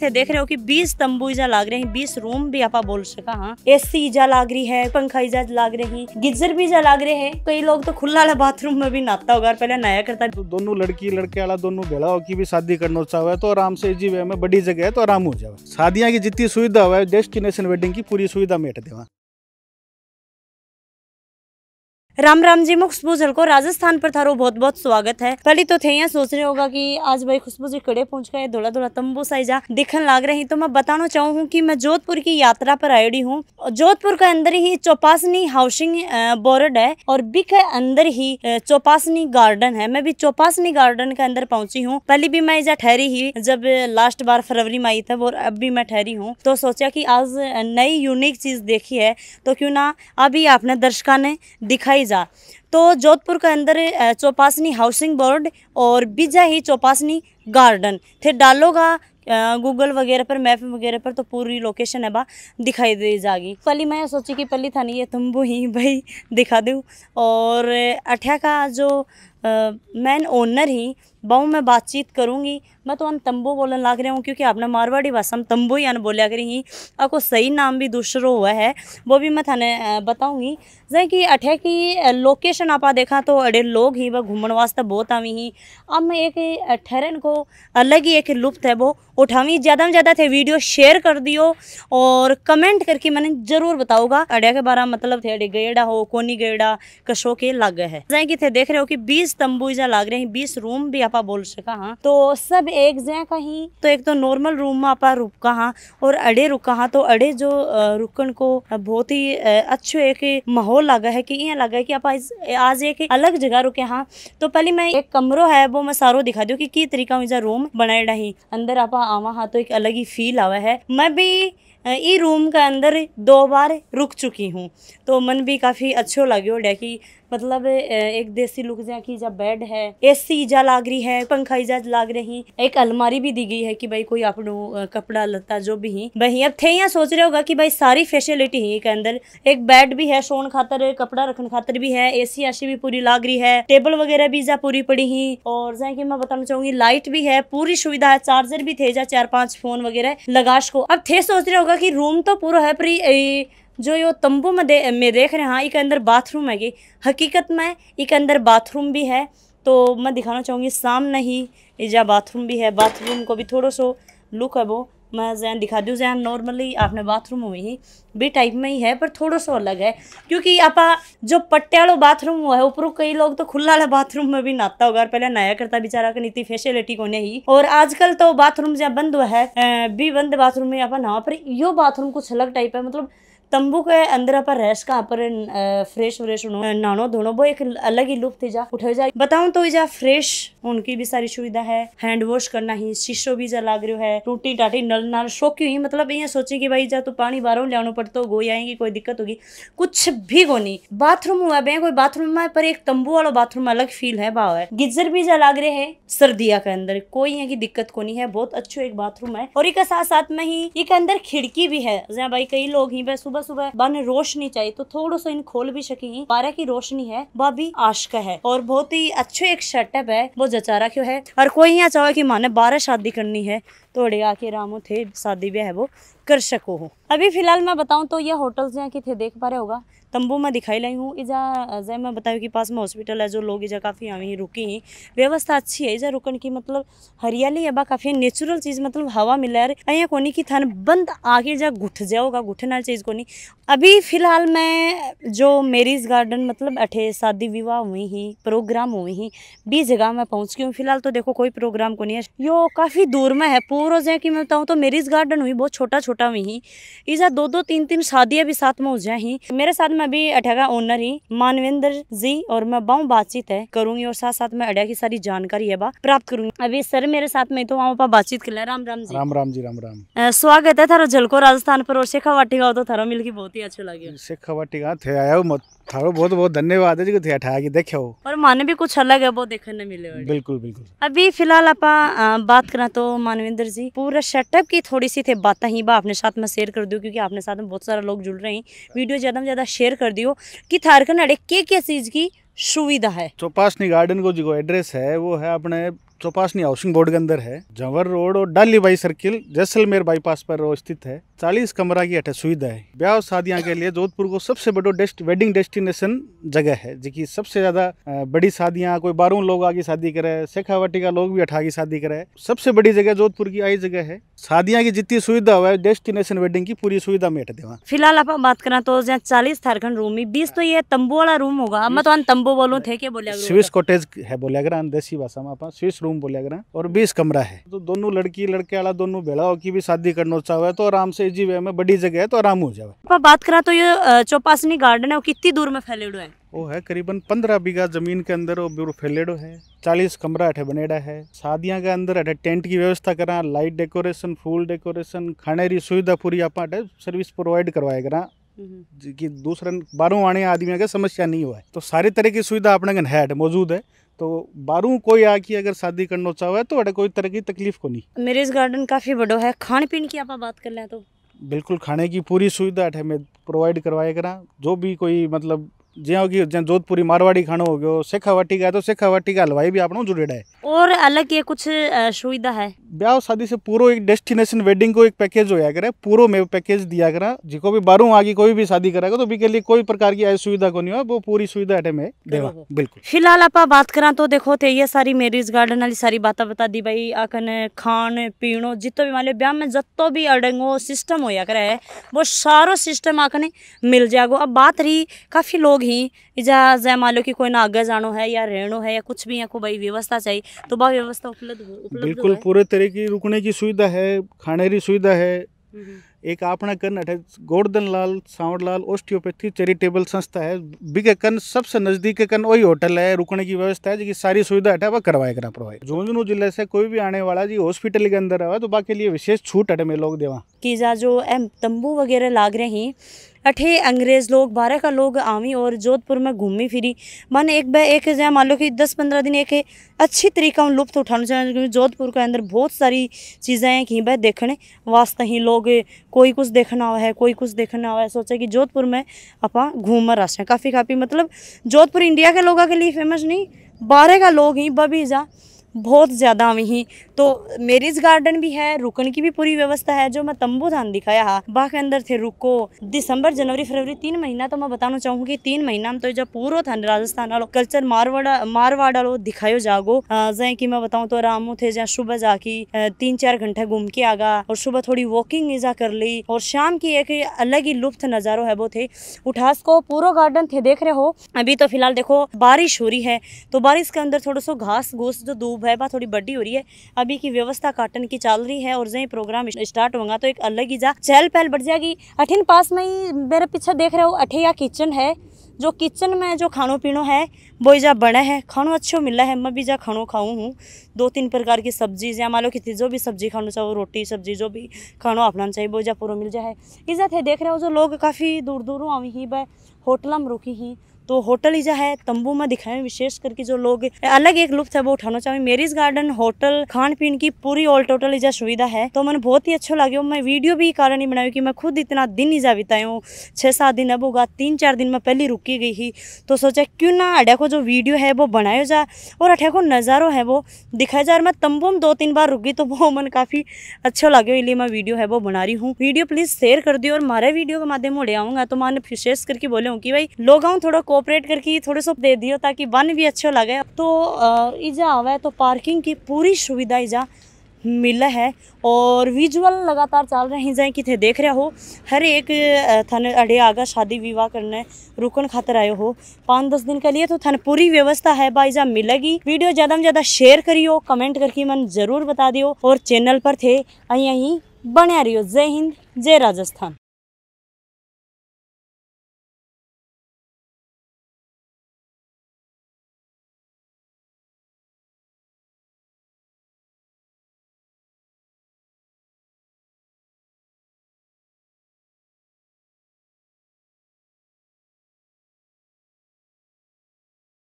थे देख रहे हो कि बीस तंबू इजा लाग रहे हैं बीस रूम भी आप बोल सका हाँ एसी इजा लाग रही है पंखा इजा लाग रही गिजर भी इजा लाग रहे हैं कई लोग तो खुला वाला बाथरूम में भी नाता होगा पहले नया करता तो दोनों लड़की लड़के वाला दोनों भेड़ा की भी शादी करना चाहे तो आराम से जी वे में बड़ी जगह है तो आराम हो जाए शादियाँ की जितनी सुविधा हुआ है डेस्टिनेशन वेडिंग की पूरी सुविधा मेट देवा राम राम जी मैं खुशबू जल को राजस्थान पर थारो बहुत बहुत स्वागत है पहले तो थे यहाँ सोच रहे होगा कि आज भाई खुशबू जी कड़े पहुंच गए धोला धोला तंबू साइजा दिखन लाग रही तो मैं बताना चाहूँ कि मैं जोधपुर की यात्रा पर आयोडी हूँ जोधपुर के अंदर ही चौपासनी हाउसिंग बोर्ड है और बी के अंदर ही चौपासनी गार्डन है मैं भी चौपासनी गार्डन के अंदर पहुंची हूँ पहले भी मैं इजा ठहरी ही जब लास्ट बार फरवरी में आई था और अब भी मैं ठहरी हूँ तो सोचा की आज नई यूनिक चीज देखी है तो क्यों ना अभी आपने दर्शका ने दिखाई जायज़ा तो जोधपुर के अंदर चौपासनी हाउसिंग बोर्ड और बीजा ही चौपासनी गार्डन थे डालोगा गूगल वगैरह पर मैप वगैरह पर तो पूरी लोकेशन है बा दिखाई दे जाएगी पहली मैं सोची कि पहली था नहीं ये तुम ही भाई दिखा दूँ और अठिया का जो मैन ओनर ही बहु मैं बातचीत करूँगी मैं तो हम तंबू बोलन लाग रहा हूँ क्योंकि आपने मारवाड़ी भाषा में तंबू ही आने बोलिया करी ही आपको सही नाम भी दूसरो हुआ है वो भी मैं थाने बताऊँगी जैसे कि अठे की लोकेशन आप देखा तो अड़े लोग ही वह घूमने वास्ते बहुत आवी ही अब मैं एक ठहरन को अलग ही एक लुप्त है वो उठावी ज़्यादा में ज़्यादा थे वीडियो शेयर कर दियो और कमेंट करके मैंने ज़रूर बताऊँगा अड़े के बारे मतलब थे अड़े गेड़ा हो कोनी गेड़ा कशो के लागे है जैसे कि थे देख रहे हो कि बीस बीस तंबू जहाँ लाग रहे हैं बीस रूम भी आप बोल सका हाँ तो सब एक जै कहीं तो एक तो नॉर्मल रूम में आप रुका हाँ और अड़े रुका हाँ तो अड़े जो रुकन को बहुत ही अच्छो एक माहौल लगा है कि यहाँ लगा है कि आप आज एक अलग जगह रुके हाँ तो पहले मैं एक कमरों है वो मैं सारो दिखा दू की तरीका मुझे रूम बनाए ही अंदर आप आवा हाँ तो एक अलग ही फील आवा है मैं भी ये रूम के अंदर दो बार रुक चुकी हूँ तो मन भी काफ़ी अच्छो लगे डे कि मतलब एक देसी लुक जा की जब बेड है एसी ईजा लाग रही है पंखा इजा लाग रही एक अलमारी भी दी गई है कि भाई कोई अपनो कपड़ा लता जो भी ही वही अब थे यहाँ सोच रहे होगा कि भाई सारी फैसिलिटी है के अंदर एक बेड भी है सोन खातर कपड़ा रखने खातर भी है एसी ऐसी भी पूरी लाग रही है टेबल वगैरह भी जा पूरी पड़ी ही और जहाँ की मैं बताना चाहूंगी लाइट भी है पूरी सुविधा है चार्जर भी थे जा चार पांच फोन वगैरह लगाश को अब थे सोच रहे होगा होगा कि रूम तो पूरा है पर जो यो तंबू में दे में देख रहे हैं हाँ एक अंदर बाथरूम है कि हकीकत में एक अंदर बाथरूम भी है तो मैं दिखाना चाहूँगी सामने ही जहाँ बाथरूम भी है बाथरूम को भी थोड़ा सो लुक है वो मैं जैन दिखा दूँ जैन नॉर्मली आपने बाथरूम में ही बी टाइप में ही है पर थोड़ा सा अलग है क्योंकि आप जो पट्टे वालों बाथरूम हुआ है ऊपर कई लोग तो खुला वाला बाथरूम में भी नहाता होगा पहले नया करता बेचारा का नीति फैसिलिटी को नहीं और आजकल तो बाथरूम जहाँ बंद हुआ है बी बंद बाथरूम में आप नहा पर यो बाथरूम कुछ अलग टाइप है मतलब तंबू के अंदर अपन रेस्ट का पर फ्रेश व्रेश नानो दोनों वो एक अलग ही लुक थी जा उठ जा बताऊ तो जा फ्रेश उनकी भी सारी सुविधा है हैंड वॉश करना ही शीशो भी जा लाग रो है टूटी टाटी नल नाल शोकी हुई मतलब ये सोचे कि भाई जा तो पानी बाहरों आना पड़ता गो आएंगी कोई दिक्कत होगी कुछ भी को नहीं बाथरूम हुआ बे कोई बाथरूम है पर एक तंबू वाला बाथरूम अलग फील है भाव है गिजर भी जा लाग रहे है सर्दिया के अंदर कोई यहाँ की दिक्कत को नहीं है बहुत अच्छो एक बाथरूम है और एक साथ साथ में ही एक अंदर खिड़की भी है जहाँ भाई कई लोग ही सुबह सुबह सुबह बन रोशनी चाहिए तो थोड़ा सा इन खोल भी सकी बारह की रोशनी है वह भी आशक है और बहुत ही अच्छे एक सेटअप है वो जचारा क्यों है और कोई यहाँ चाहे की माने बारह शादी करनी है तोड़े आके आराम थे शादी ब्याह वो कर सको हो अभी फ़िलहाल मैं बताऊँ तो ये होटल्स यहाँ की थे देख पा रहे होगा तंबू में दिखाई लाई हूँ इजा जय मैं बताऊँ कि पास में हॉस्पिटल है जो लोग इजा काफ़ी यहाँ ही रुकी हैं व्यवस्था अच्छी है इजा रुकन की मतलब हरियाली है काफ़ी नेचुरल चीज़ मतलब हवा मिला है यहाँ कोनी की थान बंद आगे जा घुट जाओगा घुटना चीज़ कोनी अभी फ़िलहाल मैं जो मेरीज गार्डन मतलब अठे शादी विवाह हुई ही प्रोग्राम हुई ही बी जगह मैं पहुँच गई हूँ फिलहाल तो देखो कोई प्रोग्राम को नहीं है यो काफ़ी दूर में है पूरा रोज़ हैं कि मैं बताऊँ तो मेरिज गार्डन हुई बहुत छोटा छोटा हुई ही दो दो तीन तीन शादियाँ भी साथ में हो जाए मेरे साथ में अभी अड्डा का ओनर ही मानवेंद्र जी और मैं बहुत बातचीत है करूंगी और साथ साथ में अड्डा की सारी जानकारी है बा प्राप्त करूंगी अभी सर मेरे साथ में तो वहाँ बातचीत कर राम राम जी राम राम जी राम राम स्वागत है थारो झलको राजस्थान पर और शेखावाटी गाँव तो थारो मिल बहुत ही अच्छा लगे शेखावाटी का थे आया थारो बहुत बहुत धन्यवाद है जी थे अठा की देखे हो और माने भी कुछ अलग है वो देखने मिले बिल्कुल बिल्कुल अभी फिलहाल आप बात करा तो मानवेंद्र जी पूरा सेटअप की थोड़ी सी थे बातें ही बा अपने साथ में शेयर कर दियो क्योंकि आपने साथ में बहुत सारा लोग जुड़ रहे हैं वीडियो ज़्यादा में ज़्यादा शेयर कर दियो कि थारखंड अड़े के क्या चीज़ की सुविधा है चौपासनी गार्डन को जो एड्रेस है वो है अपने चौपासनी हाउसिंग बोर्ड के अंदर है जवर रोड और डाली बाई सर्किल जैसलमेर बाईपास पर स्थित है चालीस कमरा की अठे सुविधा है ब्याह शादियाँ के लिए जोधपुर को सबसे बड़ो डेस्ट वेडिंग डेस्टिनेशन जगह है जिकी सबसे ज़्यादा बड़ी शादियाँ कोई बारह लोग आगे शादी करे शेखावटी का लोग भी अठा की शादी करे सबसे बड़ी जगह जोधपुर की आई जगह है शादियाँ की जितनी सुविधा हुआ है डेस्टिनेशन वेडिंग की पूरी सुविधा में देवा फिलहाल आप बात करें तो जहाँ चालीस थारखंड रूम ही बीस तो ये तम्बू वाला रूम होगा मैं तो तम्बू बोलू थे क्या स्विस कॉटेज है बोलिया करा देसी भाषा में आप स्विस रूम बोलिया करा और बीस कमरा है तो दोनों लड़की लड़के वाला दोनों बेड़ा की भी शादी करना चाहे तो आराम से जी वे में बड़ी जगह है तो आराम हो जाए बात करा तो ये चौपासनी गार्डन है वो कितनी दूर में फैलेडो है वो है करीबन पंद्रह बीघा जमीन के अंदर वो ब्यूरो फैलेडो है चालीस कमरा अठे बनेड़ा है शादियां के अंदर अठे टेंट की व्यवस्था करा लाइट डेकोरेशन फूल डेकोरेशन खाने की सुविधा पूरी आप सर्विस प्रोवाइड करवाए करा हम्म। कि दूसरे बारह आने आदमी के समस्या नहीं हुआ है तो सारी तरह की सुविधा अपने कन है मौजूद है तो बारू कोई आके अगर शादी करना चाहो है तो अड़े कोई तरह की तकलीफ को नहीं मेरे इस गार्डन काफी बड़ो है खान पीन की आप बात कर ले तो बिल्कुल खाने की पूरी सुविधा अठे में प्रोवाइड करवाया करा जो भी कोई मतलब જ્યાં की जोधपुरी मारवाड़ी खानो हो गयो शेखावाटी का है तो शेखावाटी का हलवाई भी आपनो जुड़ेड़ा है और अलग ये कुछ सुविधा है ब्याह शादी से पूरा एक डेस्टिनेशन वेडिंग को एक पैकेज होया करे पूरा में पैकेज दिया करा जिको भी बारू आगे कोई भी शादी करेगा तो भी के लिए कोई प्रकार की ऐसी सुविधा को नहीं हो वो पूरी सुविधा है में देवा बिल्कुल फिलहाल आप बात करा तो देखो थे ये सारी मेरिज गार्डन वाली सारी बात बता दी भाई आखन खान पीणो जितो भी मान लो ब्याह में जितो भी अड़ंगो सिस्टम होया करे है वो सारो सिस्टम आखने मिल जाएगा अब बात रही काफी लोग लोग ही इजा जयमालो की कोई ना आगे जानो है या रहनो है या कुछ भी यहाँ को भाई व्यवस्था चाहिए तो भाई व्यवस्था उपलब्ध बिल्कुल पूरे तरह की रुकने की सुविधा है खाने की सुविधा है एक आपना कन अठे गोवर्धन लाल सांवरलाल ऑस्टियोपैथी चैरिटेबल संस्था है बिगे कन सबसे नज़दीक के कन वही होटल है रुकने की व्यवस्था है जिसकी सारी सुविधा अठे वह करवाए करा प्रोवाइड झुंझुनू जिले से कोई भी आने वाला जी हॉस्पिटल के अंदर आवा तो बाकी लिए विशेष छूट अठे में लोग देवा की जा जो एम तंबू वगैरह लाग रहे हैं अठे अंग्रेज़ लोग बारह का लोग आवी और जोधपुर में घूमी फिरी मन एक ब एक जो मान लो कि दस पंद्रह दिन एक अच्छी तरीका में लुप्त उठाना चाहिए क्योंकि जोधपुर के अंदर बहुत सारी चीज़ें हैं कि भाई देखने वास्ते ही लोग कोई कुछ देखना हुआ है कोई कुछ देखना हुआ है सोचा कि जोधपुर में आप घूम रास्ते काफ़ी काफ़ी मतलब जोधपुर इंडिया के लोगों के लिए फेमस नहीं बारह का लोग ही बबी जा बहुत ज़्यादा वहीं तो मेरिज गार्डन भी है रुकन की भी पूरी व्यवस्था है जो मैं तंबू थान दिखाया हा बा के अंदर थे रुको दिसंबर जनवरी फरवरी तीन महीना तो मैं बताना चाहूंगी तीन महीना में तो जो पूरा था राजस्थान वालों कल्चर मारवाड़ा मारवाड़ा लो दिखायो जागो जै की मैं बताऊँ तो आराम थे जहाँ सुबह जाके तीन चार घंटे घूम के आगा और सुबह थोड़ी वॉकिंग ईजा कर ली और शाम की एक अलग ही लुप्त नज़ारो है वो थे उठास को पूरा गार्डन थे देख रहे हो अभी तो फिलहाल देखो बारिश हो रही है तो बारिश के अंदर थोड़ा सा घास घूस जो दूब मुबहबा थोड़ी बड़ी हो रही है अभी की व्यवस्था काटन की चल रही है और जय प्रोग्राम स्टार्ट होगा तो एक अलग ही जा चहल पहल बढ़ जाएगी अठिन पास में ही मेरे पीछे देख रहे हो अठिया किचन है जो किचन में जो खानो पीनो है वो जा बड़ा है खानो अच्छो मिला है मैं भी जा खानो खाऊँ हूँ दो तीन प्रकार की सब्जी या मान लो कि जो भी सब्जी खाना चाहो रोटी सब्जी जो भी खाना अपना चाहिए वो जा पूरा मिल जाए इज्जत है देख रहे हो जो लोग काफ़ी दूर दूर आवी ही वह होटल में रुकी ही तो होटल जो है तंबू में दिखाए विशेष करके जो लोग अलग एक लुप्त है वो उठाना चाहूंगी मेरीज गार्डन होटल खान पीन की पूरी ऑल टोटल ईजा सुविधा है तो मैंने बहुत ही अच्छा लगे मैं वीडियो भी कारण ही बनाई कि मैं खुद इतना दिन ईजा बिताई हूँ छः सात दिन अब होगा तीन चार दिन में पहली रुकी गई ही तो सोचा क्यों ना अड्डा को जो वीडियो है वो बनाया जा और अठे को नज़ारो है वो दिखाया जा मैं तंबू में दो तीन बार रुकी तो वो मन काफ़ी अच्छा लगे इसलिए मैं वीडियो है वो बना रही हूँ वीडियो प्लीज़ शेयर कर दी और मारे वीडियो के माध्यम ले आऊँगा तो मैंने विशेष करके बोले हूँ कि भाई लोग आऊँ थोड़ा कोऑपरेट करके थोड़े सो दे दियो ताकि वन भी अच्छो लगे तो इजा आवे तो पार्किंग की पूरी सुविधा इजा मिला है और विजुअल लगातार चल रहे हैं जाए थे देख रहे हो हर एक थन अड़े आगा शादी विवाह करने रुकन खातर आए हो पाँच दस दिन के लिए तो थन पूरी व्यवस्था है बाईजा मिलेगी वीडियो ज़्यादा में ज़्यादा शेयर करियो कमेंट करके मन ज़रूर बता दियो और चैनल पर थे अँ बने रहियो जय हिंद जय राजस्थान